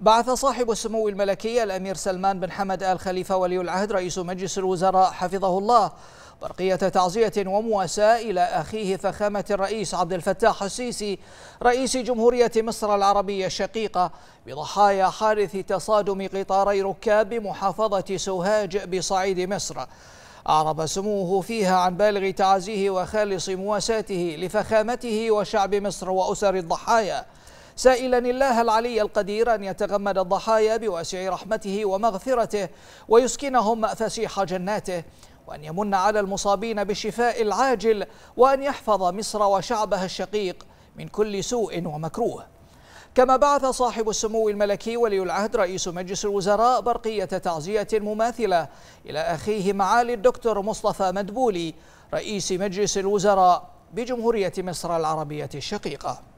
بعث صاحب السمو الملكي الأمير سلمان بن حمد آل خليفة ولي العهد رئيس مجلس الوزراء حفظه الله برقية تعزية ومواساة إلى أخيه فخامة الرئيس عبد الفتاح السيسي رئيس جمهورية مصر العربية الشقيقة بضحايا حادث تصادم قطاري ركاب بمحافظة سوهاج بصعيد مصر أعرب سموه فيها عن بالغ تعزيه وخالص مواساته لفخامته وشعب مصر وأسر الضحايا سائلا الله العلي القدير أن يتغمد الضحايا بواسع رحمته ومغفرته ويسكنهم فسيح جناته وأن يمن على المصابين بالشفاء العاجل وأن يحفظ مصر وشعبها الشقيق من كل سوء ومكروه كما بعث صاحب السمو الملكي ولي العهد رئيس مجلس الوزراء برقية تعزية مماثلة إلى أخيه معالي الدكتور مصطفى مدبولي رئيس مجلس الوزراء بجمهورية مصر العربية الشقيقة